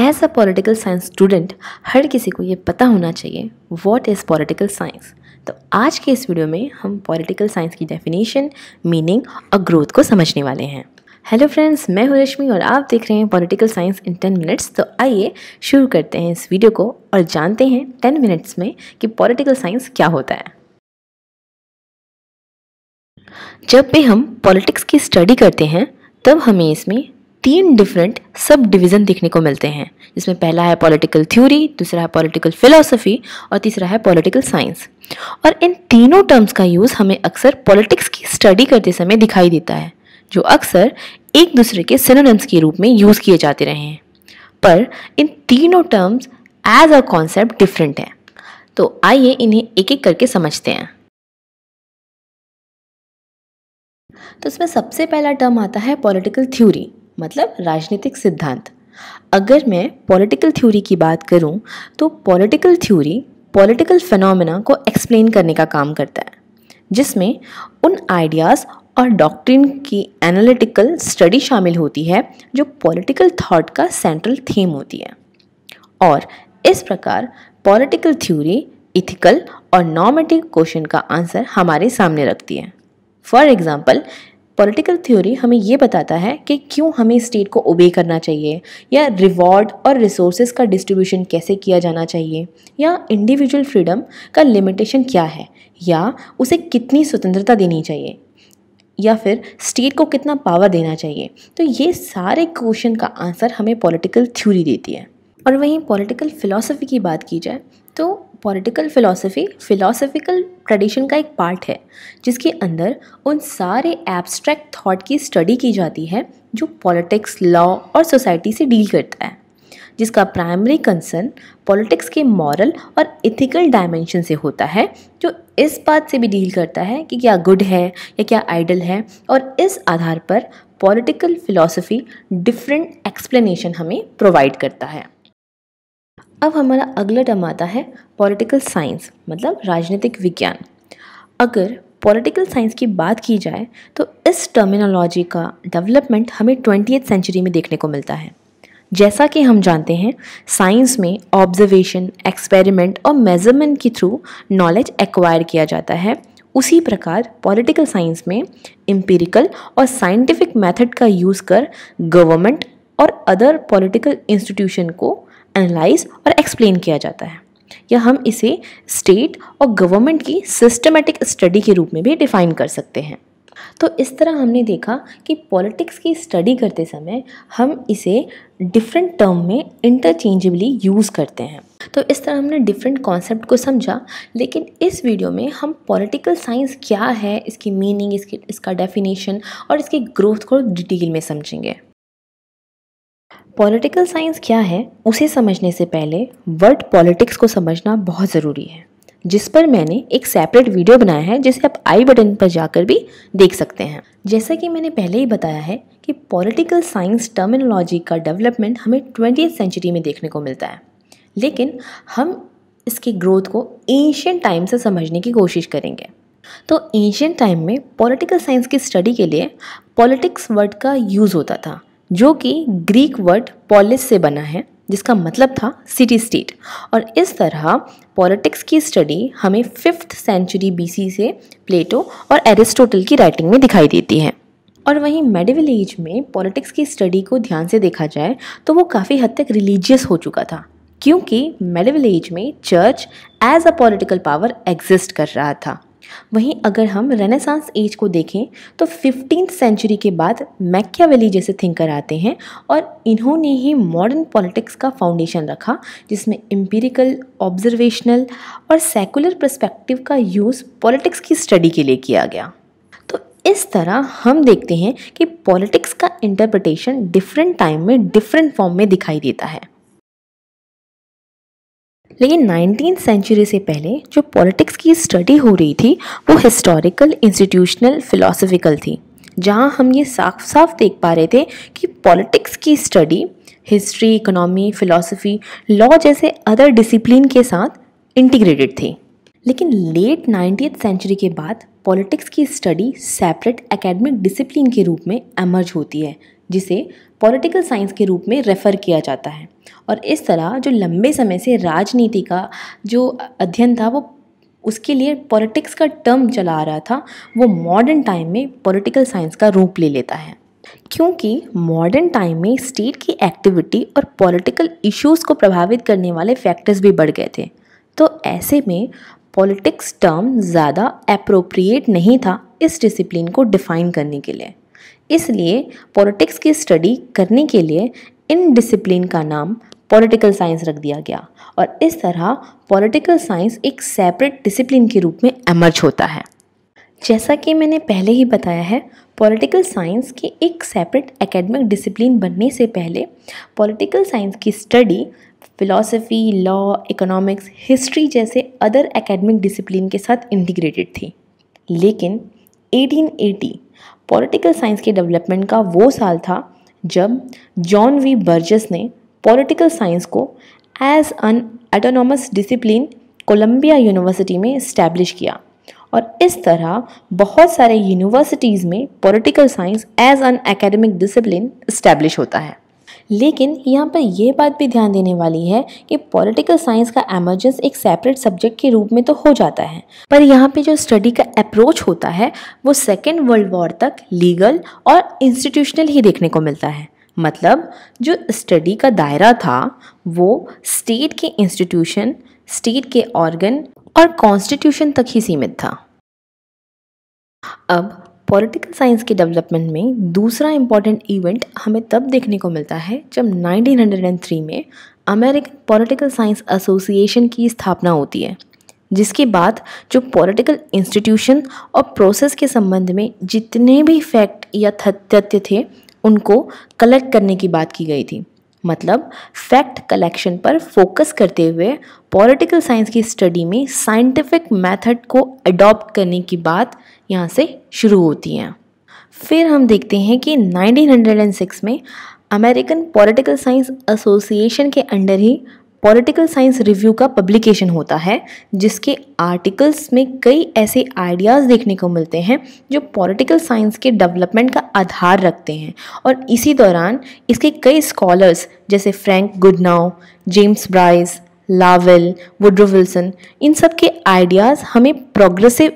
as a political science student हर किसी को ये पता होना चाहिए वॉट इज़ पॉलिटिकल साइंस तो आज के इस वीडियो में हम पॉलिटिकल साइंस की डेफिनेशन मीनिंग और ग्रोथ को समझने वाले हैं हेलो फ्रेंड्स मैं हूँ रश्मि और आप देख रहे हैं political science in ten minutes तो आइए शुरू करते हैं इस वीडियो को और जानते हैं टेन मिनट्स में कि पॉलिटिकल साइंस क्या होता है जब भी हम पॉलिटिक्स की स्टडी करते हैं तब हमें इसमें तीन डिफरेंट सब डिवीज़न देखने को मिलते हैं जिसमें पहला है पॉलिटिकल थ्योरी दूसरा है पॉलिटिकल फिलोसफी और तीसरा है पॉलिटिकल साइंस और इन तीनों टर्म्स का यूज़ हमें अक्सर पॉलिटिक्स की स्टडी करते समय दिखाई देता है जो अक्सर एक दूसरे के सिनोनिम्स के रूप में यूज़ किए जाते रहे हैं पर इन तीनों terms as a concept different हैं तो आइए इन्हें एक एक करके समझते हैं तो इसमें सबसे पहला टर्म आता है पॉलिटिकल थ्योरी मतलब राजनीतिक सिद्धांत अगर मैं पॉलिटिकल थ्योरी की बात करूं तो पॉलिटिकल थ्योरी पॉलिटिकल फिनोमेना को एक्सप्लेन करने का काम करता है जिसमें उन आइडियाज़ और डॉक्ट्रिन की एनालिटिकल स्टडी शामिल होती है जो पॉलिटिकल थॉट का सेंट्रल थीम होती है और इस प्रकार पॉलिटिकल थ्योरी इथिकल और नॉमेटिव क्वेश्चन का आंसर हमारे सामने रखती है फॉर एग्ज़ाम्पल पॉलिटिकल थ्योरी हमें ये बताता है कि क्यों हमें स्टेट को ओबे करना चाहिए या रिवॉर्ड और रिसोर्सेज का डिस्ट्रीब्यूशन कैसे किया जाना चाहिए या इंडिविजुअल फ्रीडम का लिमिटेशन क्या है या उसे कितनी स्वतंत्रता देनी चाहिए या फिर स्टेट को कितना पावर देना चाहिए तो ये सारे क्वेश्चन का आंसर हमें पॉलिटिकल थ्योरी देती है और वहीं पॉलिटिकल फिलॉसफी की बात की जाए तो पॉलिटिकल फ़िलासफ़ी फ़िलासफ़िकल ट्रेडिशन का एक पार्ट है जिसके अंदर उन सारे एब्स्ट्रैक्ट थॉट की स्टडी की जाती है जो पॉलिटिक्स लॉ और सोसाइटी से डील करता है जिसका प्राइमरी कंसर्न पॉलिटिक्स के मॉरल और इथिकल डायमेंशन से होता है जो इस बात से भी डील करता है कि क्या गुड है या क्या आइडल है और इस आधार पर पॉलिटिकल फ़िलासफ़ी डिफरेंट एक्सप्लेनेशन हमें प्रोवाइड करता है अब हमारा अगला टर्म आता है पॉलिटिकल साइंस मतलब राजनीतिक विज्ञान अगर पॉलिटिकल साइंस की बात की जाए तो इस टर्मिनोलॉजी का डेवलपमेंट हमें ट्वेंटी सेंचुरी में देखने को मिलता है जैसा कि हम जानते हैं साइंस में ऑब्जर्वेशन एक्सपेरिमेंट और मेजरमेंट के थ्रू नॉलेज एक्वायर किया जाता है उसी प्रकार पॉलिटिकल साइंस में इम्पेरिकल और साइंटिफिक मेथड का यूज़ कर गवर्नमेंट और अदर पॉलिटिकल इंस्टीट्यूशन को एनालाइज और एक्सप्लेन किया जाता है या हम इसे स्टेट और गवर्नमेंट की सिस्टमेटिक स्टडी के रूप में भी डिफाइन कर सकते हैं तो इस तरह हमने देखा कि पॉलिटिक्स की स्टडी करते समय हम इसे डिफरेंट टर्म में इंटरचेंजेबली यूज़ करते हैं तो इस तरह हमने डिफरेंट कॉन्सेप्ट को समझा लेकिन इस वीडियो में हम पॉलिटिकल साइंस क्या है इसकी मीनिंग इसकी इसका डेफिनेशन और इसकी ग्रोथ को डिटेल में समझेंगे पॉलिटिकल साइंस क्या है उसे समझने से पहले वर्ड पॉलिटिक्स को समझना बहुत ज़रूरी है जिस पर मैंने एक सेपरेट वीडियो बनाया है जिसे आप आई बटन पर जाकर भी देख सकते हैं जैसा कि मैंने पहले ही बताया है कि पॉलिटिकल साइंस टर्मिनोलॉजी का डेवलपमेंट हमें ट्वेंटी सेंचुरी में देखने को मिलता है लेकिन हम इसकी ग्रोथ को एशियन टाइम से समझने की कोशिश करेंगे तो एंशियन टाइम में पॉलिटिकल साइंस की स्टडी के लिए पॉलिटिक्स वर्ड का यूज़ होता था जो कि ग्रीक वर्ड पॉलिस से बना है जिसका मतलब था सिटी स्टेट और इस तरह पॉलिटिक्स की स्टडी हमें फिफ्थ सेंचुरी बीसी से प्लेटो और एरिस्टोटल की राइटिंग में दिखाई देती है और वहीं मेडिवल एज में पॉलिटिक्स की स्टडी को ध्यान से देखा जाए तो वो काफ़ी हद तक रिलीजियस हो चुका था क्योंकि मेडिवल एज में church as a political power exist कर रहा था वहीं अगर हम रेनेसांस एज को देखें तो फिफ्टीन सेंचुरी के बाद मैक्यावेली जैसे थिंकर आते हैं और इन्होंने ही मॉडर्न पॉलिटिक्स का फाउंडेशन रखा जिसमें एम्पिरिकल ऑब्जर्वेशनल और सेकुलर प्रस्पेक्टिव का यूज़ पॉलिटिक्स की स्टडी के लिए किया गया तो इस तरह हम देखते हैं कि पॉलिटिक्स का इंटरप्रटेशन डिफरेंट टाइम में डिफरेंट फॉर्म में दिखाई देता है लेकिन नाइनटीन सेंचुरी से पहले जो पॉलिटिक्स की स्टडी हो रही थी वो हिस्टोरिकल इंस्टीट्यूशनल फिलोसफिकल थी जहाँ हम ये साफ साफ देख पा रहे थे कि पॉलिटिक्स की study history economy philosophy law जैसे अदर डिसिप्लिन के साथ इंटीग्रेटेड थी लेकिन लेट नाइनटीन सेंचुरी के बाद पॉलिटिक्स की स्टडी सेपरेट एकेडमिक डिसिप्लिन के रूप में एमर्ज होती है जिसे पॉलिटिकल साइंस के रूप में रेफ़र किया जाता है और इस तरह जो लंबे समय से राजनीति का जो अध्ययन था वो उसके लिए पॉलिटिक्स का टर्म चला आ रहा था वो मॉडर्न टाइम में पॉलिटिकल साइंस का रूप ले लेता है क्योंकि मॉडर्न टाइम में स्टेट की एक्टिविटी और पॉलिटिकल इश्यूज को प्रभावित करने वाले फैक्टर्स भी बढ़ गए थे तो ऐसे में पॉलिटिक्स टर्म ज़्यादा अप्रोप्रिएट नहीं था इस डिसिप्लिन को डिफाइन करने के लिए इसलिए पॉलिटिक्स की स्टडी करने के लिए इन डिसिप्लिन का नाम पॉलिटिकल साइंस रख दिया गया और इस तरह पॉलिटिकल साइंस एक सेपरेट डिसिप्लिन के रूप में एमर्ज होता है जैसा कि मैंने पहले ही बताया है पॉलिटिकल साइंस की एक सेपरेट एकेडमिक डिसिप्लिन बनने से पहले पॉलिटिकल साइंस की study philosophy law economics history जैसे अदर एकेडमिक डिसिप्लिन के साथ इंटीग्रेटेड थी लेकिन 1880 पॉलिटिकल साइंस के डेवलपमेंट का वो साल था जब जॉन वी बर्जस ने पॉलिटिकल साइंस को as an autonomous discipline Columbia University में इस्टेब्लिश किया और इस तरह बहुत सारे यूनिवर्सिटीज़ में political science as an academic discipline establish होता है लेकिन यहाँ पर यह बात भी ध्यान देने वाली है कि पॉलिटिकल साइंस का एमर्जेंस एक सेपरेट सब्जेक्ट के रूप में तो हो जाता है पर यहाँ पे जो स्टडी का अप्रोच होता है वो सेकेंड वर्ल्ड वॉर तक लीगल और इंस्टीट्यूशनल ही देखने को मिलता है मतलब जो स्टडी का दायरा था वो स्टेट के इंस्टीट्यूशन स्टेट के ऑर्गन और कॉन्स्टिट्यूशन तक ही सीमित था अब पॉलिटिकल साइंस के डेवलपमेंट में दूसरा इम्पॉर्टेंट इवेंट हमें तब देखने को मिलता है जब 1903 में अमेरिकन पॉलिटिकल साइंस एसोसिएशन की स्थापना होती है जिसके बाद जो पॉलिटिकल इंस्टीट्यूशन और प्रोसेस के संबंध में जितने भी फैक्ट या तथ्य थे उनको कलेक्ट करने की बात की गई थी मतलब फैक्ट कलेक्शन पर फोकस करते हुए पॉलिटिकल साइंस की स्टडी में साइंटिफिक मेथड को अडॉप्ट करने की बात यहाँ से शुरू होती है फिर हम देखते हैं कि 1906 में अमेरिकन पॉलिटिकल साइंस एसोसिएशन के अंडर ही पॉलिटिकल साइंस रिव्यू का पब्लिकेशन होता है जिसके आर्टिकल्स में कई ऐसे आइडियाज़ देखने को मिलते हैं जो पॉलिटिकल साइंस के डेवलपमेंट का आधार रखते हैं और इसी दौरान इसके कई स्कॉलर्स जैसे Frank Goodnow James Bryce Lowell Woodrow Wilson इन सब के आइडियाज़ हमें प्रोग्रेसिव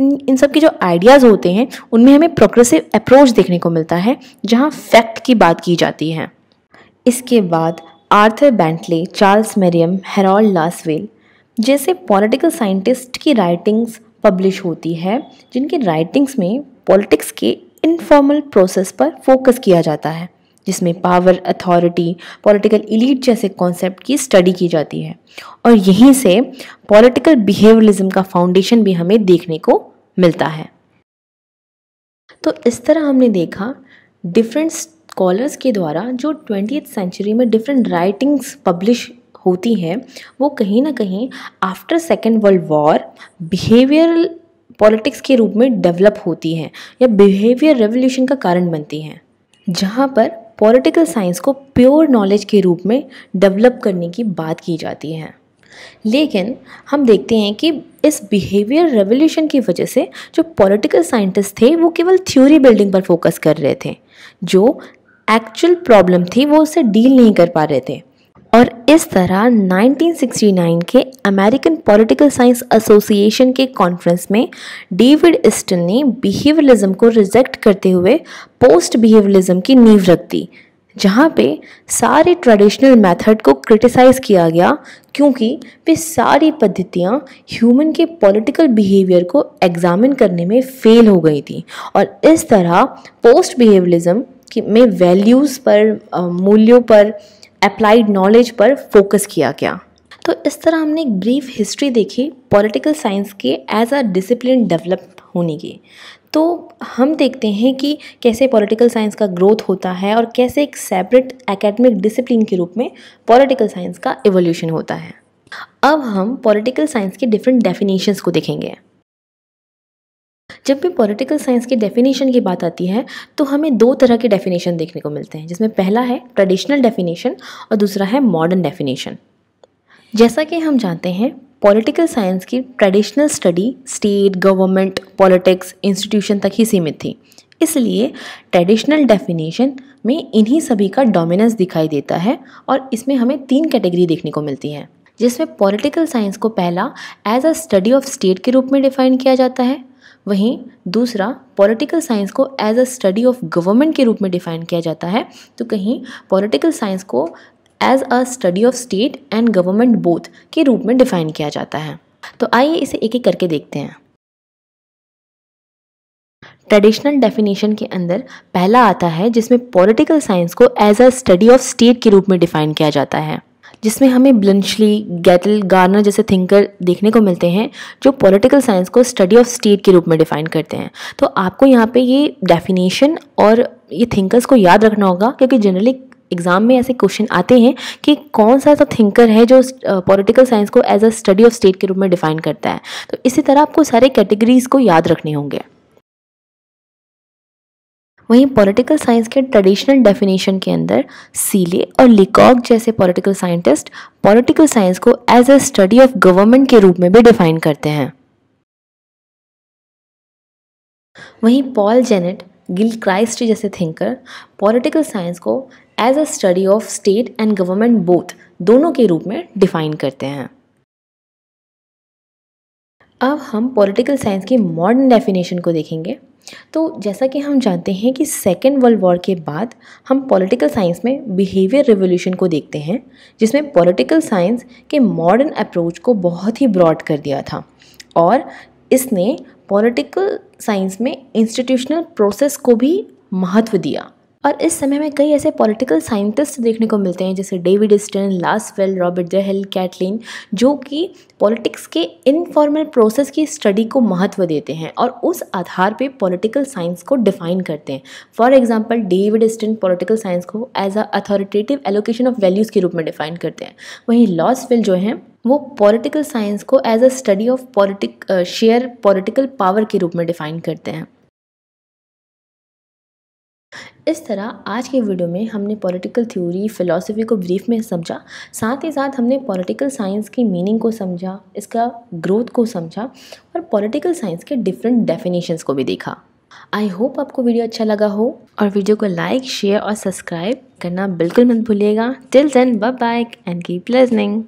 इन इन सब के जो आइडियाज़ होते हैं उनमें हमें प्रोग्रेसिव अप्रोच देखने को मिलता है जहाँ फैक्ट की बात की जाती है इसके बाद Arthur Bentley Charles Merriam Harold Lasswell जैसे पॉलिटिकल साइंटिस्ट की राइटिंग्स पब्लिश होती है जिनकी राइटिंग्स में पॉलिटिक्स के इनफॉर्मल प्रोसेस पर फोकस किया जाता है जिसमें पावर अथॉरिटी पॉलिटिकल इलीट जैसे कॉन्सेप्ट की स्टडी की जाती है और यहीं से पॉलिटिकल बिहेवियरिज्म का फाउंडेशन भी हमें देखने को मिलता है तो इस तरह हमने देखा डिफरेंट स्कॉलर्स के द्वारा जो ट्वेंटी सेंचुरी में डिफरेंट राइटिंग्स पब्लिश होती हैं वो कहीं ना कहीं after second world war behavioural politics के रूप में डेवलप होती हैं या बिहेवियर रेवोल्यूशन का कारण बनती हैं जहाँ पर पॉलिटिकल साइंस को प्योर नॉलेज के रूप में डेवलप करने की बात की जाती है लेकिन हम देखते हैं कि इस बिहेवियर रेवोल्यूशन की वजह से जो पॉलिटिकल साइंटिस्ट थे वो केवल थ्योरी बिल्डिंग पर फोकस कर रहे थे जो एक्चुअल प्रॉब्लम थी वो उसे डील नहीं कर पा रहे थे और इस तरह 1969 के अमेरिकन पॉलिटिकल साइंस एसोसिएशन के कॉन्फ्रेंस में डेविड इस्टन ने बिहेवियरिज्म को रिजेक्ट करते हुए पोस्ट बिहेवियरिज्म की नींव रख दी जहाँ पे सारे ट्रेडिशनल मेथड को क्रिटिसाइज़ किया गया क्योंकि वे सारी पद्धतियाँ ह्यूमन के पॉलिटिकल बिहेवियर को एग्जामिन करने में फेल हो गई थी और इस तरह पोस्ट बिहेवियरिज्म कि में वैल्यूज़ पर मूल्यों पर अप्लाइड नॉलेज पर फोकस किया गया तो इस तरह हमने एक ब्रीफ हिस्ट्री देखी पॉलिटिकल साइंस के एज अ डिसिप्लिन डेवलप होने की तो हम देखते हैं कि कैसे पॉलिटिकल साइंस का ग्रोथ होता है और कैसे एक सेपरेट एकेडमिक डिसिप्लिन के रूप में पॉलिटिकल साइंस का एवोल्यूशन होता है अब हम पॉलिटिकल साइंस के डिफरेंट डेफिनेशंस को देखेंगे जब भी पॉलिटिकल साइंस की डेफिनेशन की बात आती है तो हमें दो तरह के डेफिनेशन देखने को मिलते हैं जिसमें पहला है ट्रेडिशनल डेफिनेशन और दूसरा है मॉडर्न डेफिनेशन जैसा कि हम जानते हैं पॉलिटिकल साइंस की traditional study state government politics institution तक ही सीमित थी इसलिए ट्रेडिशनल डेफिनेशन में इन्हीं सभी का डोमिनेंस दिखाई देता है और इसमें हमें तीन कैटेगरी देखने को मिलती हैं जिसमें पॉलिटिकल साइंस को पहला as a study of state के रूप में डिफाइन किया जाता है वहीं दूसरा पॉलिटिकल साइंस को as a study of government के रूप में डिफाइन किया जाता है तो कहीं पॉलिटिकल साइंस को as a study of state and government both के रूप में डिफाइन किया जाता है तो आइए इसे एक एक करके देखते हैं ट्रेडिशनल डेफिनेशन के अंदर पहला आता है जिसमें पॉलिटिकल साइंस को as a study of state के रूप में डिफाइन किया जाता है जिसमें हमें ब्लंशली गैटल गार्नर जैसे थिंकर देखने को मिलते हैं जो पॉलिटिकल साइंस को स्टडी ऑफ स्टेट के रूप में डिफाइन करते हैं तो आपको यहाँ पे ये डेफिनेशन और ये थिंकर्स को याद रखना होगा क्योंकि जनरली एग्ज़ाम में ऐसे क्वेश्चन आते हैं कि कौन सा ऐसा थिंकर है जो पॉलिटिकल साइंस को as a study of state के रूप में डिफाइन करता है तो इसी तरह आपको सारे कैटेगरीज़ को याद रखने होंगे वहीं पॉलिटिकल साइंस के ट्रेडिशनल डेफिनेशन के अंदर सीले और लिकॉक जैसे पॉलिटिकल साइंटिस्ट पॉलिटिकल साइंस को as a study of government के रूप में भी डिफाइन करते हैं वहीं पॉल जेनेट गिल क्राइस्ट जैसे थिंकर पॉलिटिकल साइंस को as a study of state and government both दोनों के रूप में डिफाइन करते हैं अब हम पॉलिटिकल साइंस की मॉडर्न डेफिनेशन को देखेंगे तो जैसा कि हम जानते हैं कि सेकेंड वर्ल्ड वॉर के बाद हम पॉलिटिकल साइंस में बिहेवियर रिवोल्यूशन को देखते हैं जिसमें पॉलिटिकल साइंस के मॉडर्न अप्रोच को बहुत ही ब्रॉड कर दिया था और इसने पॉलिटिकल साइंस में इंस्टीट्यूशनल प्रोसेस को भी महत्व दिया और इस समय में कई ऐसे पॉलिटिकल साइंटिस्ट देखने को मिलते हैं जैसे David Easton Lasswell Robert Dahl Catlin जो कि पॉलिटिक्स के इनफॉर्मल प्रोसेस की स्टडी को महत्व देते हैं और उस आधार पे पॉलिटिकल साइंस को डिफाइन करते हैं for example David Easton political science को as a authoritative allocation of values के रूप में डिफाइन करते हैं वहीं लॉसवेल जो हैं वो पॉलिटिकल साइंस को as a study of politic share political power के रूप में डिफाइन करते हैं इस तरह आज के वीडियो में हमने पॉलिटिकल थ्योरी फिलॉसफी को ब्रीफ में समझा साथ ही साथ हमने पॉलिटिकल साइंस की मीनिंग को समझा इसका ग्रोथ को समझा और पॉलिटिकल साइंस के डिफरेंट डेफिनेशंस को भी देखा आई होप आपको वीडियो अच्छा लगा हो और वीडियो को लाइक शेयर और सब्सक्राइब करना बिल्कुल मत भूलिएगा till then bye bye and keep listening